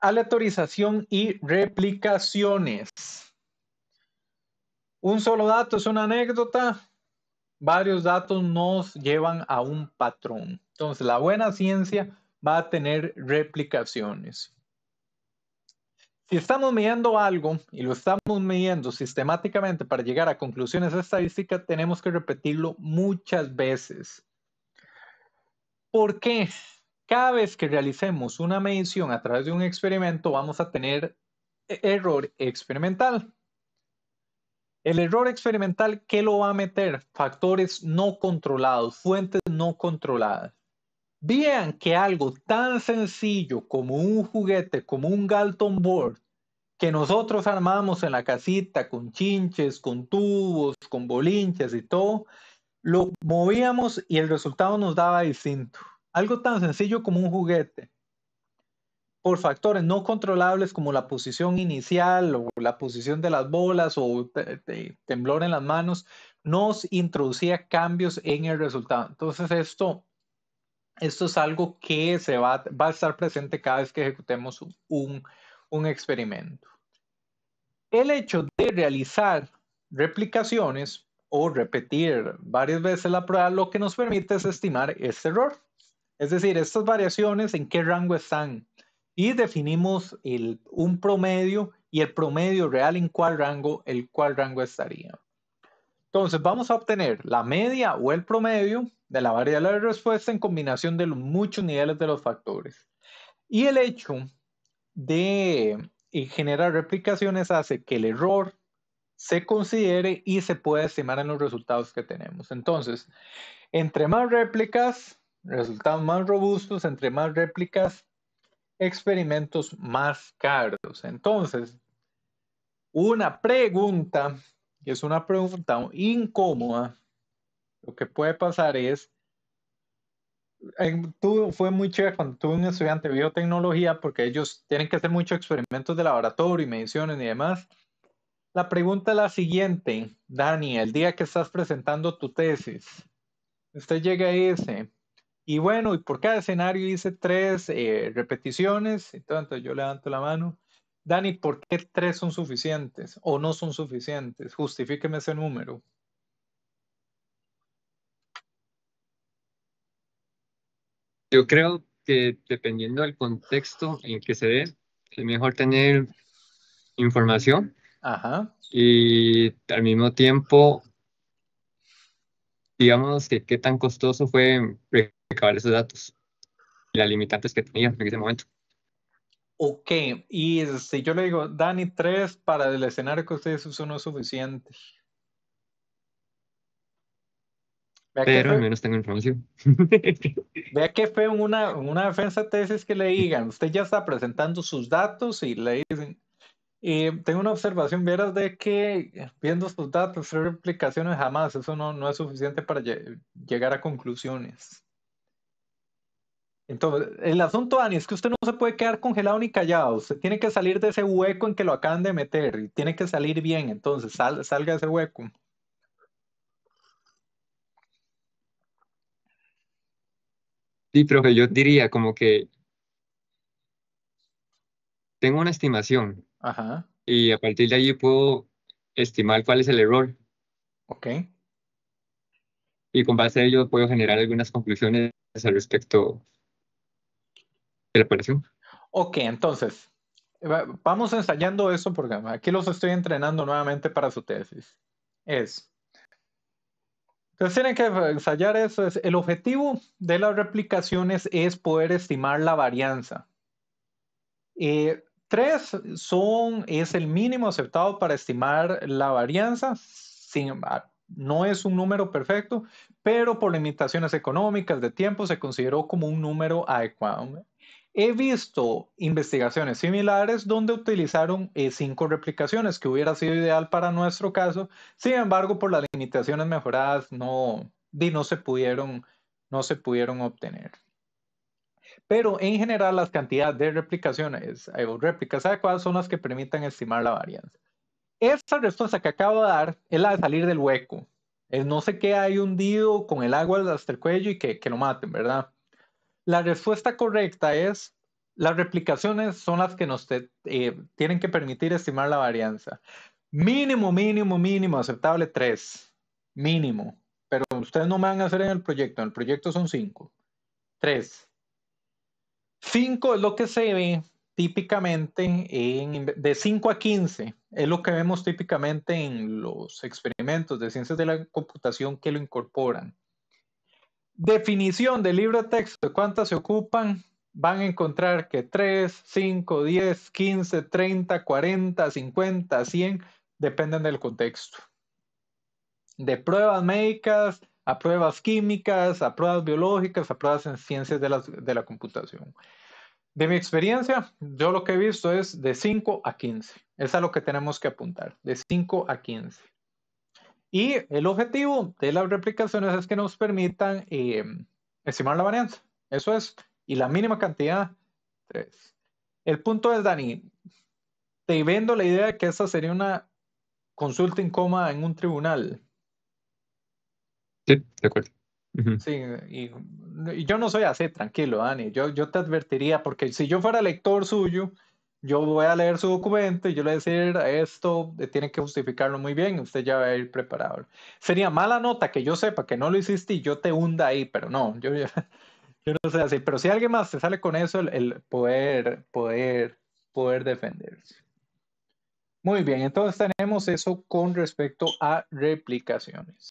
aleatorización y replicaciones. Un solo dato es una anécdota, varios datos nos llevan a un patrón. Entonces, la buena ciencia va a tener replicaciones. Si estamos midiendo algo y lo estamos midiendo sistemáticamente para llegar a conclusiones estadísticas, tenemos que repetirlo muchas veces. ¿Por qué? Cada vez que realicemos una medición a través de un experimento, vamos a tener e-, error experimental. El error experimental, ¿qué lo va a meter? Factores no controlados, fuentes no controladas. Vean que algo tan sencillo como un juguete, como un Galton Board, que nosotros armamos en la casita con chinches, con tubos, con bolinches y todo, lo movíamos y el resultado nos daba distinto. Algo tan sencillo como un juguete. Por factores no controlables como la posición inicial o la posición de las bolas o temblor en las manos, nos introducía cambios en el resultado. Entonces esto, esto es algo que se va, a estar presente cada vez que ejecutemos un, un experimento. El hecho de realizar replicaciones o repetir varias veces la prueba, lo que nos permite es estimar este error. Es decir, estas variaciones en qué rango están y definimos el, un promedio y el promedio real en cuál rango, el cual rango estaría. Entonces vamos a obtener la media o el promedio de la variable de respuesta en combinación de los muchos niveles de los factores. Y el hecho de eh, generar replicaciones hace que el error se considere y se pueda estimar en los resultados que tenemos. Entonces, entre más réplicas, resultados más robustos entre más réplicas, experimentos más caros. Entonces, una pregunta, que es una pregunta incómoda, lo que puede pasar es, en, eh, tú, fue muy chévere cuando tuve un estudiante de biotecnología, porque ellos tienen que hacer muchos experimentos de laboratorio y mediciones y demás. La pregunta es la siguiente, Dani, el día que estás presentando tu tesis, usted llega y dice, y bueno, y por cada escenario hice tres eh, repeticiones, entonces yo levanto la mano. Dani, ¿por qué tres son suficientes o no son suficientes? Justifíqueme ese número. Yo creo que dependiendo del contexto en que se ve, es mejor tener información Ajá. y al mismo tiempo digamos, que qué tan costoso fue recabar esos datos y las limitantes que tenían en ese momento. Ok, y si este, yo le digo, Dani, tres para el escenario que ustedes usaron no es suficiente. Pero al menos tengo información. Vea que fue una, una defensa tesis que le digan, usted ya está presentando sus datos y le dicen, tengo una observación, veras, de que eh, viendo sus datos, hacer replicaciones jamás, eso no, es suficiente para llegar a conclusiones. Entonces, el asunto, Ani, es que usted no se puede quedar congelado ni callado. Usted tiene que salir de ese hueco en que lo acaban de meter y tiene que salir bien. Entonces, salga de ese hueco. Sí, profe, yo diría como que tengo una estimación. Ajá. Y a partir de allí puedo estimar cuál es el error. Ok. Y con base a ello puedo generar algunas conclusiones al respecto de la operación. Ok, entonces, vamos ensayando eso porque aquí los estoy entrenando nuevamente para su tesis. Es. Entonces tienen que ensayar eso. Es, el objetivo de las replicaciones es poder estimar la varianza. Eh, Tres son, es el mínimo aceptado para estimar la varianza, sin embargo, no es un número perfecto, pero por limitaciones económicas de tiempo se consideró como un número adecuado. He visto investigaciones similares donde utilizaron eh, cinco replicaciones, que hubiera sido ideal para nuestro caso. Sin embargo, por las limitaciones mejoradas, no se pudieron obtener. Pero en general, las cantidades de replicaciones eh, o réplicas adecuadas son las que permitan estimar la varianza. Esta respuesta que acabo de dar es la de salir del hueco. Es no sé qué hay hundido con el agua hasta el cuello y que, que lo maten, ¿verdad? La respuesta correcta es las replicaciones son las que nos eh, tienen que permitir estimar la varianza. Mínimo, mínimo, mínimo, aceptable 3. Mínimo. Pero ustedes no me van a hacer en el proyecto. En el proyecto son 5. Tres. 5 es lo que se ve típicamente de 5 a 15, es lo que vemos típicamente en los experimentos de ciencias de la computación que lo incorporan. Definición del libro de texto, cuántas se ocupan, van a encontrar que 3, 5, 10, 15, 30, 40, 50, 100, dependen del contexto. De pruebas médicas, a pruebas químicas, a pruebas biológicas, a pruebas en ciencias de la, computación. De mi experiencia, yo lo que he visto es de 5 a 15. es a lo que tenemos que apuntar, de 5 a 15. Y el objetivo de las replicaciones es que nos permitan em, estimar la varianza. Eso es. Y la mínima cantidad, 3. El punto es, Dani, te vendo la idea de que esa sería una consulta coma en un tribunal. Sí, de acuerdo. Sí, y, yo no soy así, tranquilo, Dani. Yo, yo te advertiría, porque si yo fuera lector suyo, yo voy a leer su documento y yo le voy a decir esto, eh, tiene que justificarlo muy bien, usted ya va a ir preparado. Sería mala nota que yo sepa que no lo hiciste y yo te hunda ahí, pero no, yo, no sé así. Pero si alguien más se sale con eso, el, el, poder, poder, poder defenderse. Muy bien, entonces tenemos eso con respecto a replicaciones.